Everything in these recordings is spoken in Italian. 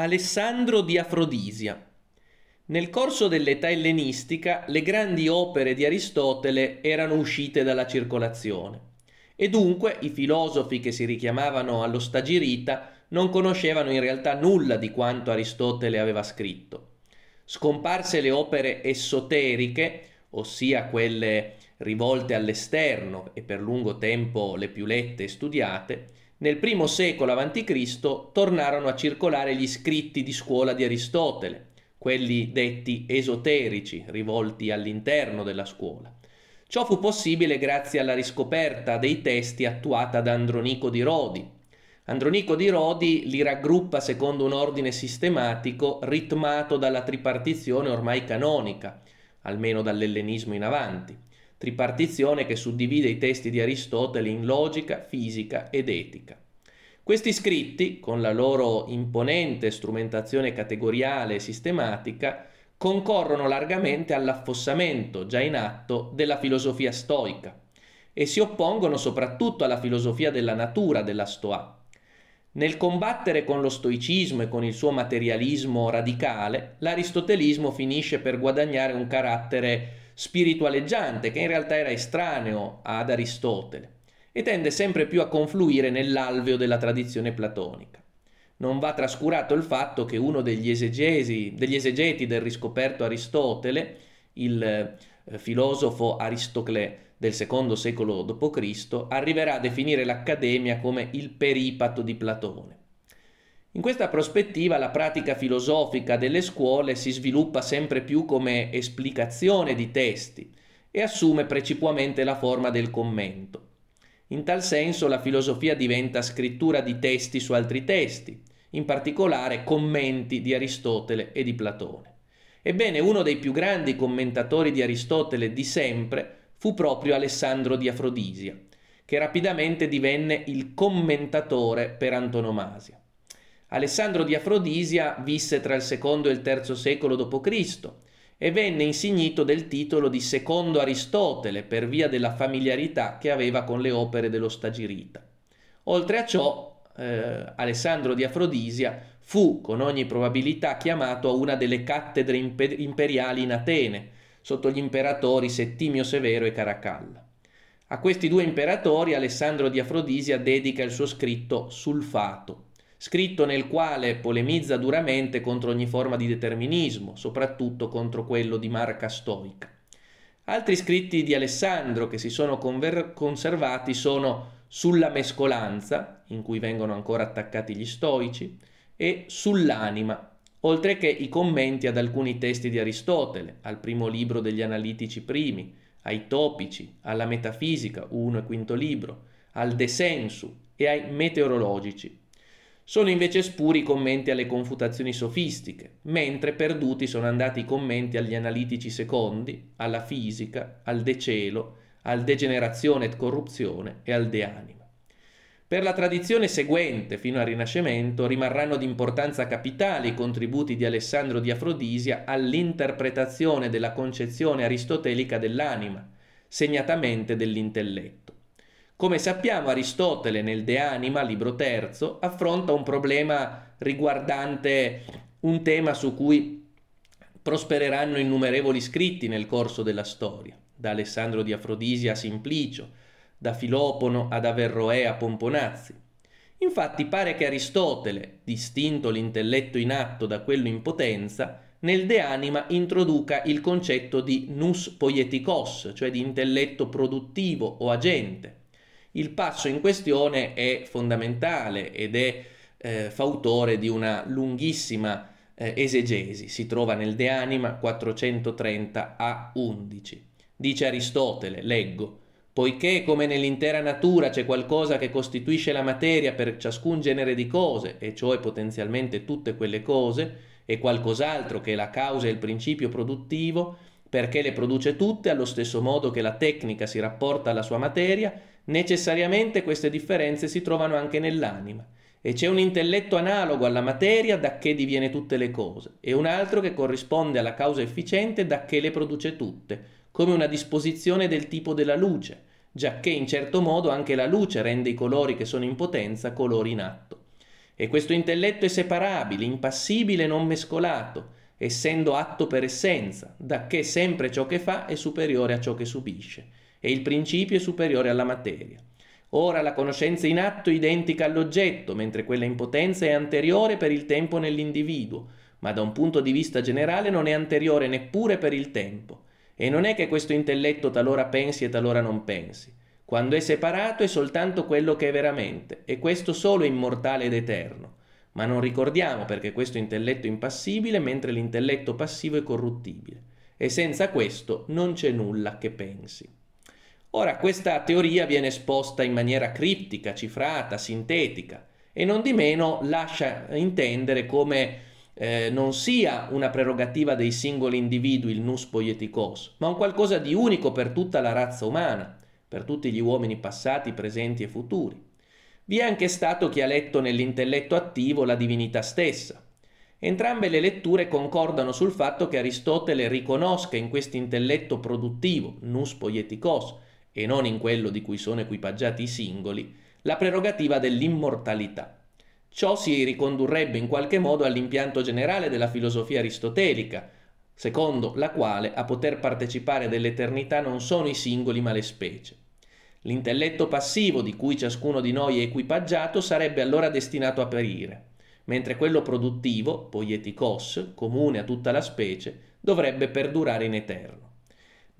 Alessandro di Afrodisia. Nel corso dell'età ellenistica le grandi opere di Aristotele erano uscite dalla circolazione e dunque i filosofi che si richiamavano allo stagirita non conoscevano in realtà nulla di quanto Aristotele aveva scritto. Scomparse le opere esoteriche, ossia quelle rivolte all'esterno e per lungo tempo le più lette e studiate, nel primo secolo a.C. tornarono a circolare gli scritti di scuola di Aristotele, quelli detti esoterici, rivolti all'interno della scuola. Ciò fu possibile grazie alla riscoperta dei testi attuata da Andronico di Rodi. Andronico di Rodi li raggruppa secondo un ordine sistematico ritmato dalla tripartizione ormai canonica, almeno dall'ellenismo in avanti tripartizione che suddivide i testi di Aristotele in logica, fisica ed etica. Questi scritti, con la loro imponente strumentazione categoriale e sistematica, concorrono largamente all'affossamento già in atto della filosofia stoica e si oppongono soprattutto alla filosofia della natura della Stoa. Nel combattere con lo stoicismo e con il suo materialismo radicale, l'aristotelismo finisce per guadagnare un carattere spiritualeggiante che in realtà era estraneo ad Aristotele e tende sempre più a confluire nell'alveo della tradizione platonica. Non va trascurato il fatto che uno degli, esegesi, degli esegeti del riscoperto Aristotele, il eh, filosofo Aristocle del secondo secolo d.C., arriverà a definire l'Accademia come il peripato di Platone. In questa prospettiva la pratica filosofica delle scuole si sviluppa sempre più come esplicazione di testi e assume precipuamente la forma del commento. In tal senso la filosofia diventa scrittura di testi su altri testi, in particolare commenti di Aristotele e di Platone. Ebbene, uno dei più grandi commentatori di Aristotele di sempre fu proprio Alessandro di Afrodisia, che rapidamente divenne il commentatore per antonomasia. Alessandro di Afrodisia visse tra il secondo e il terzo secolo d.C. e venne insignito del titolo di secondo Aristotele per via della familiarità che aveva con le opere dello Stagirita. Oltre a ciò, eh, Alessandro di Afrodisia fu con ogni probabilità chiamato a una delle cattedre imperiali in Atene, sotto gli imperatori Settimio Severo e Caracalla. A questi due imperatori Alessandro di Afrodisia dedica il suo scritto Sulfato, scritto nel quale polemizza duramente contro ogni forma di determinismo, soprattutto contro quello di marca stoica. Altri scritti di Alessandro che si sono conver- conservati sono sulla mescolanza, in cui vengono ancora attaccati gli stoici, e sull'anima, oltre che i commenti ad alcuni testi di Aristotele, al primo libro degli analitici primi, ai topici, alla metafisica, 1 e quinto libro, al de sensu e ai meteorologici. Sono invece spuri i commenti alle confutazioni sofistiche, mentre perduti sono andati i commenti agli analitici secondi, alla fisica, al decelo, al degenerazione et corruzione e al deanima. Per la tradizione seguente, fino al Rinascimento, rimarranno di importanza capitale i contributi di Alessandro di Afrodisia all'interpretazione della concezione aristotelica dell'anima, segnatamente dell'intelletto. Come sappiamo Aristotele nel De Anima, libro terzo, affronta un problema riguardante un tema su cui prospereranno innumerevoli scritti nel corso della storia, da Alessandro di Afrodisia a Simplicio, da Filopono ad Averroè a Pomponazzi. Infatti pare che Aristotele, distinto l'intelletto in atto da quello in potenza, nel De Anima introduca il concetto di nus poieticos, cioè di intelletto produttivo o agente, il passo in questione è fondamentale ed è eh, fautore di una lunghissima eh, esegesi, si trova nel De Anima 430 a 11. Dice Aristotele, leggo, poiché come nell'intera natura c'è qualcosa che costituisce la materia per ciascun genere di cose, e cioè potenzialmente tutte quelle cose, e qualcos'altro che è la causa e il principio produttivo, perché le produce tutte allo stesso modo che la tecnica si rapporta alla sua materia, Necessariamente queste differenze si trovano anche nell'anima e c'è un intelletto analogo alla materia da che diviene tutte le cose e un altro che corrisponde alla causa efficiente da che le produce tutte, come una disposizione del tipo della luce, giacché in certo modo anche la luce rende i colori che sono in potenza colori in atto. E questo intelletto è separabile, impassibile e non mescolato, essendo atto per essenza, da che sempre ciò che fa è superiore a ciò che subisce e il principio è superiore alla materia. Ora la conoscenza in atto è identica all'oggetto, mentre quella in potenza è anteriore per il tempo nell'individuo, ma da un punto di vista generale non è anteriore neppure per il tempo. E non è che questo intelletto talora pensi e talora non pensi. Quando è separato è soltanto quello che è veramente, e questo solo è immortale ed eterno. Ma non ricordiamo perché questo intelletto è impassibile, mentre l'intelletto passivo è corruttibile. E senza questo non c'è nulla che pensi. Ora questa teoria viene esposta in maniera criptica, cifrata, sintetica e non di meno lascia intendere come eh, non sia una prerogativa dei singoli individui il nus poieticos, ma un qualcosa di unico per tutta la razza umana, per tutti gli uomini passati, presenti e futuri. Vi è anche stato chi ha letto nell'intelletto attivo la divinità stessa. Entrambe le letture concordano sul fatto che Aristotele riconosca in questo intelletto produttivo, nus poieticos, e non in quello di cui sono equipaggiati i singoli, la prerogativa dell'immortalità. Ciò si ricondurrebbe in qualche modo all'impianto generale della filosofia aristotelica, secondo la quale a poter partecipare dell'eternità non sono i singoli ma le specie. L'intelletto passivo di cui ciascuno di noi è equipaggiato sarebbe allora destinato a perire, mentre quello produttivo, poieticos, comune a tutta la specie, dovrebbe perdurare in eterno.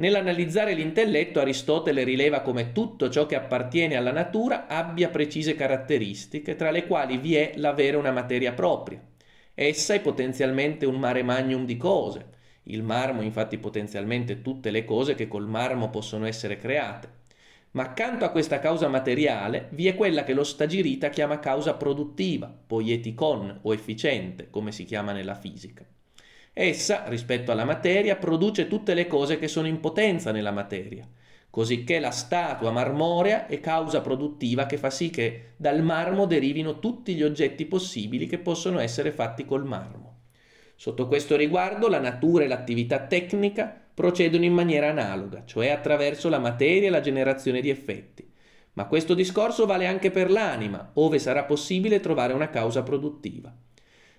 Nell'analizzare l'intelletto Aristotele rileva come tutto ciò che appartiene alla natura abbia precise caratteristiche, tra le quali vi è l'avere una materia propria. Essa è potenzialmente un mare magnum di cose. Il marmo infatti potenzialmente tutte le cose che col marmo possono essere create. Ma accanto a questa causa materiale vi è quella che lo stagirita chiama causa produttiva, poieticon o efficiente, come si chiama nella fisica. Essa, rispetto alla materia, produce tutte le cose che sono in potenza nella materia, cosicché la statua marmorea è causa produttiva che fa sì che dal marmo derivino tutti gli oggetti possibili che possono essere fatti col marmo. Sotto questo riguardo la natura e l'attività tecnica procedono in maniera analoga, cioè attraverso la materia e la generazione di effetti. Ma questo discorso vale anche per l'anima, ove sarà possibile trovare una causa produttiva.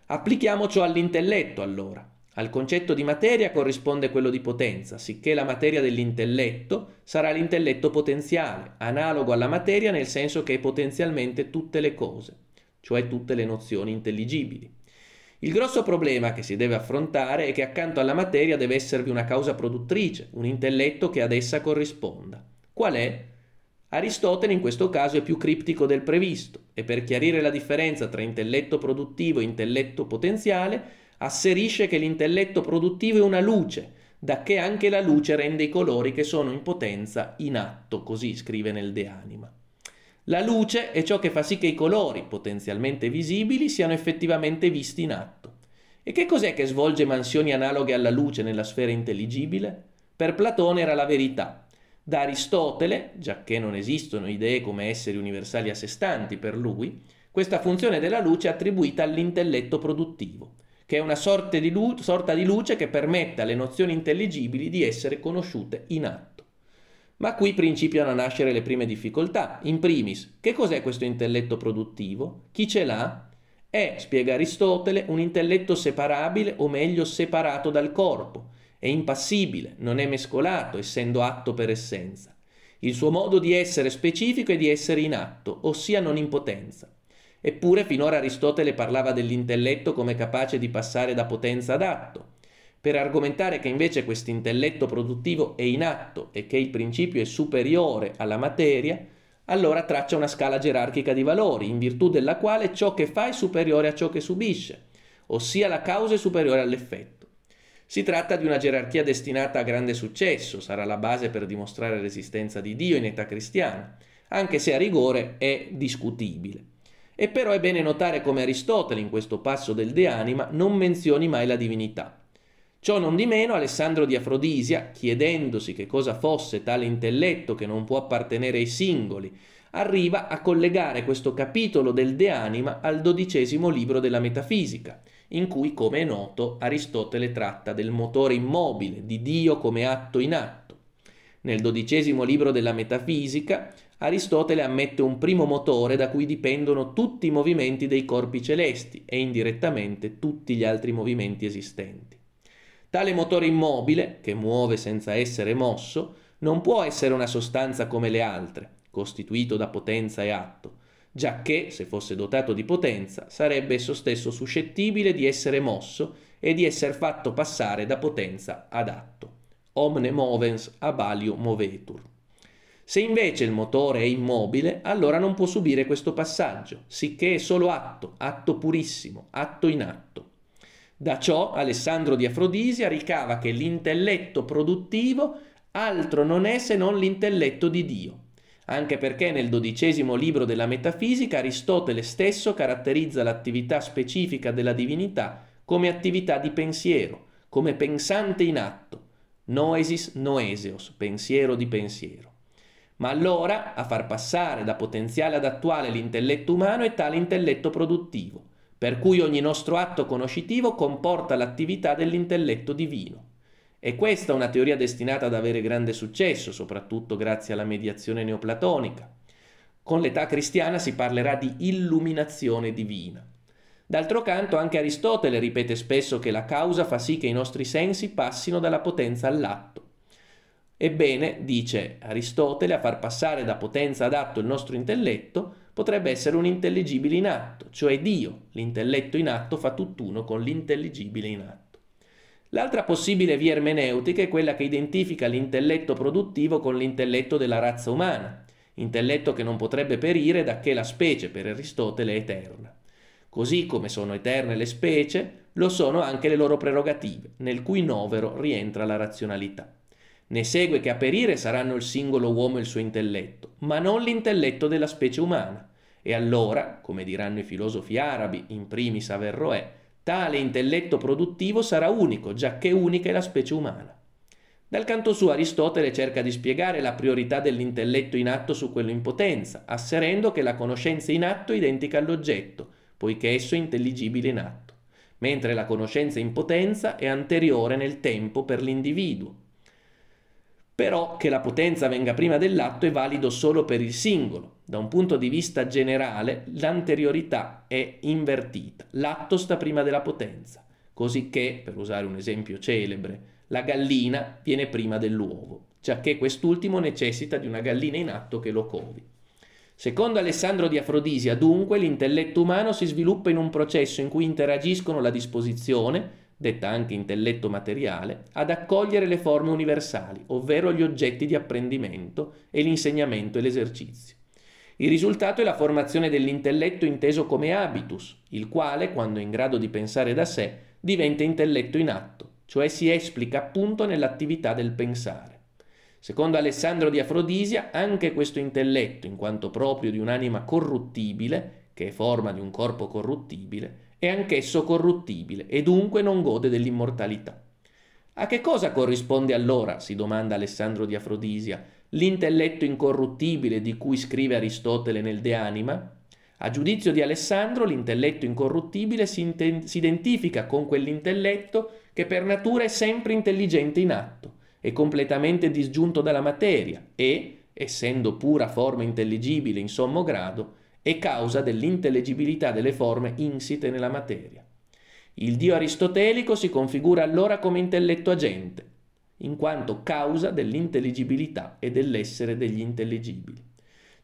Applichiamo ciò all'intelletto allora. Al concetto di materia corrisponde quello di potenza, sicché la materia dell'intelletto sarà l'intelletto potenziale, analogo alla materia nel senso che è potenzialmente tutte le cose, cioè tutte le nozioni intelligibili. Il grosso problema che si deve affrontare è che accanto alla materia deve esservi una causa produttrice, un intelletto che ad essa corrisponda. Qual è? Aristotele in questo caso è più criptico del previsto e per chiarire la differenza tra intelletto produttivo e intelletto potenziale asserisce che l'intelletto produttivo è una luce, da che anche la luce rende i colori che sono in potenza in atto, così scrive nel De Anima. La luce è ciò che fa sì che i colori potenzialmente visibili siano effettivamente visti in atto. E che cos'è che svolge mansioni analoghe alla luce nella sfera intelligibile? Per Platone era la verità. Da Aristotele, giacché non esistono idee come esseri universali a sé stanti per lui, questa funzione della luce è attribuita all'intelletto produttivo che è una sorta di, lu- sorta di luce che permette alle nozioni intelligibili di essere conosciute in atto. Ma qui principiano a nascere le prime difficoltà. In primis, che cos'è questo intelletto produttivo? Chi ce l'ha? È, spiega Aristotele, un intelletto separabile o meglio separato dal corpo. È impassibile, non è mescolato, essendo atto per essenza. Il suo modo di essere specifico è di essere in atto, ossia non in potenza. Eppure finora Aristotele parlava dell'intelletto come capace di passare da potenza ad atto, per argomentare che invece questo intelletto produttivo è in atto e che il principio è superiore alla materia, allora traccia una scala gerarchica di valori, in virtù della quale ciò che fa è superiore a ciò che subisce, ossia la causa è superiore all'effetto. Si tratta di una gerarchia destinata a grande successo, sarà la base per dimostrare l'esistenza di Dio in età cristiana, anche se a rigore è discutibile. E però è bene notare come Aristotele in questo passo del De Anima non menzioni mai la divinità. Ciò non di meno Alessandro di Afrodisia, chiedendosi che cosa fosse tale intelletto che non può appartenere ai singoli, arriva a collegare questo capitolo del De Anima al dodicesimo libro della Metafisica, in cui, come è noto, Aristotele tratta del motore immobile, di Dio come atto in atto. Nel dodicesimo libro della Metafisica Aristotele ammette un primo motore da cui dipendono tutti i movimenti dei corpi celesti e indirettamente tutti gli altri movimenti esistenti. Tale motore immobile, che muove senza essere mosso, non può essere una sostanza come le altre, costituito da potenza e atto, giacché, se fosse dotato di potenza, sarebbe esso stesso suscettibile di essere mosso e di essere fatto passare da potenza ad atto. Omne movens abalium movetur. Se invece il motore è immobile, allora non può subire questo passaggio, sicché è solo atto, atto purissimo, atto in atto. Da ciò Alessandro di Afrodisia ricava che l'intelletto produttivo altro non è se non l'intelletto di Dio, anche perché nel dodicesimo libro della Metafisica Aristotele stesso caratterizza l'attività specifica della divinità come attività di pensiero, come pensante in atto, noesis noeseos, pensiero di pensiero. Ma allora a far passare da potenziale ad attuale l'intelletto umano è tale intelletto produttivo, per cui ogni nostro atto conoscitivo comporta l'attività dell'intelletto divino. E questa è una teoria destinata ad avere grande successo, soprattutto grazie alla mediazione neoplatonica. Con l'età cristiana si parlerà di illuminazione divina. D'altro canto anche Aristotele ripete spesso che la causa fa sì che i nostri sensi passino dalla potenza all'atto. Ebbene, dice Aristotele, a far passare da potenza ad atto il nostro intelletto potrebbe essere un intelligibile in atto, cioè Dio, l'intelletto in atto fa tutt'uno con l'intelligibile in atto. L'altra possibile via ermeneutica è quella che identifica l'intelletto produttivo con l'intelletto della razza umana, intelletto che non potrebbe perire da che la specie per Aristotele è eterna. Così come sono eterne le specie, lo sono anche le loro prerogative, nel cui novero rientra la razionalità. Ne segue che a perire saranno il singolo uomo e il suo intelletto, ma non l'intelletto della specie umana. E allora, come diranno i filosofi arabi, in primis Averroè, tale intelletto produttivo sarà unico, giacché unica è la specie umana. Dal canto suo Aristotele cerca di spiegare la priorità dell'intelletto in atto su quello in potenza, asserendo che la conoscenza in atto è identica all'oggetto, poiché esso è intelligibile in atto, mentre la conoscenza in potenza è anteriore nel tempo per l'individuo, però che la potenza venga prima dell'atto è valido solo per il singolo. Da un punto di vista generale l'anteriorità è invertita, l'atto sta prima della potenza, cosicché, per usare un esempio celebre, la gallina viene prima dell'uovo, giacché quest'ultimo necessita di una gallina in atto che lo covi. Secondo Alessandro di Afrodisia, dunque, l'intelletto umano si sviluppa in un processo in cui interagiscono la disposizione, detta anche intelletto materiale, ad accogliere le forme universali, ovvero gli oggetti di apprendimento e l'insegnamento e l'esercizio. Il risultato è la formazione dell'intelletto inteso come habitus, il quale, quando è in grado di pensare da sé, diventa intelletto in atto, cioè si esplica appunto nell'attività del pensare. Secondo Alessandro di Afrodisia, anche questo intelletto, in quanto proprio di un'anima corruttibile, che è forma di un corpo corruttibile, è anch'esso corruttibile e dunque non gode dell'immortalità. A che cosa corrisponde allora, si domanda Alessandro di Afrodisia, l'intelletto incorruttibile di cui scrive Aristotele nel De Anima? A giudizio di Alessandro, l'intelletto incorruttibile si, si identifica con quell'intelletto che per natura è sempre intelligente in atto, è completamente disgiunto dalla materia e, essendo pura forma intelligibile in sommo grado, e causa dell'intelligibilità delle forme insite nella materia. Il Dio aristotelico si configura allora come intelletto agente, in quanto causa dell'intelligibilità e dell'essere degli intelligibili.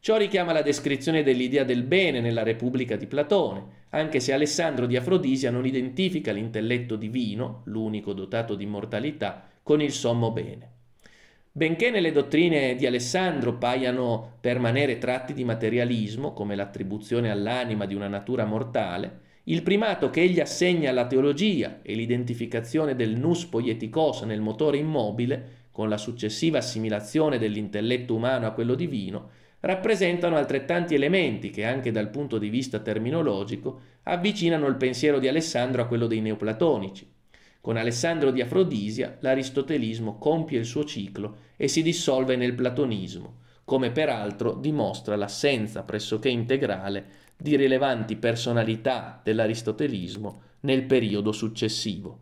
Ciò richiama la descrizione dell'idea del bene nella Repubblica di Platone, anche se Alessandro di Afrodisia non identifica l'intelletto divino, l'unico dotato di immortalità, con il sommo bene. Benché nelle dottrine di Alessandro paiano permanere tratti di materialismo, come l'attribuzione all'anima di una natura mortale, il primato che egli assegna alla teologia e l'identificazione del nus poieticos nel motore immobile, con la successiva assimilazione dell'intelletto umano a quello divino, rappresentano altrettanti elementi che anche dal punto di vista terminologico avvicinano il pensiero di Alessandro a quello dei neoplatonici. Con Alessandro di Afrodisia l'aristotelismo compie il suo ciclo e si dissolve nel platonismo, come peraltro dimostra l'assenza pressoché integrale di rilevanti personalità dell'aristotelismo nel periodo successivo.